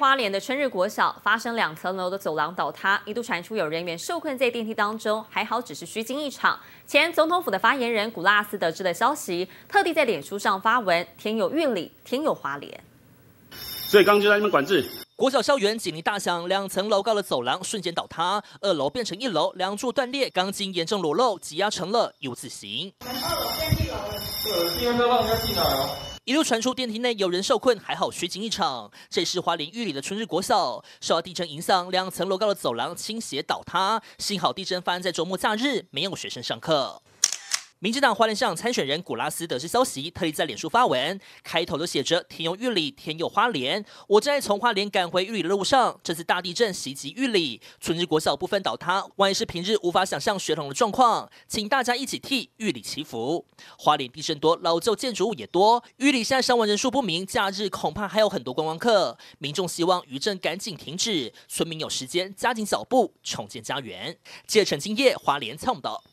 花莲的春日国小发生两层楼的走廊倒塌，一度传出有人员受困在电梯当中，还好只是虚惊一场。前总统府的发言人古拉斯得知的消息，特地在脸书上发文：天有运里，天有花莲。所以刚刚就在那边管制。国小校园警铃大响，两层楼高的走廊瞬间倒塌，二楼变成一楼，梁柱断裂，钢筋严重裸露，挤压成了 U 字形。二楼让人进来一路传出电梯内有人受困，还好虚惊一场。这是花莲玉里的春日国小，受到地震影响，两层楼高的走廊倾斜倒塌，幸好地震发生在周末假日，没有学生上课。民进党花莲上参选人古拉斯得知消息，特意在脸书发文，开头就写着：“天佑玉里，天佑花莲。”我正在从花莲赶回玉里的路上，这次大地震袭击玉里，村日国小部分倒塌，万一是平日无法想象血崩的状况，请大家一起替玉里祈福。花莲地震多，老旧建筑物也多，玉里现在伤亡人数不明，假日恐怕还有很多观光客，民众希望余震赶紧停止，村民有时间加紧脚步重建家园。记者陈夜，花莲枪到。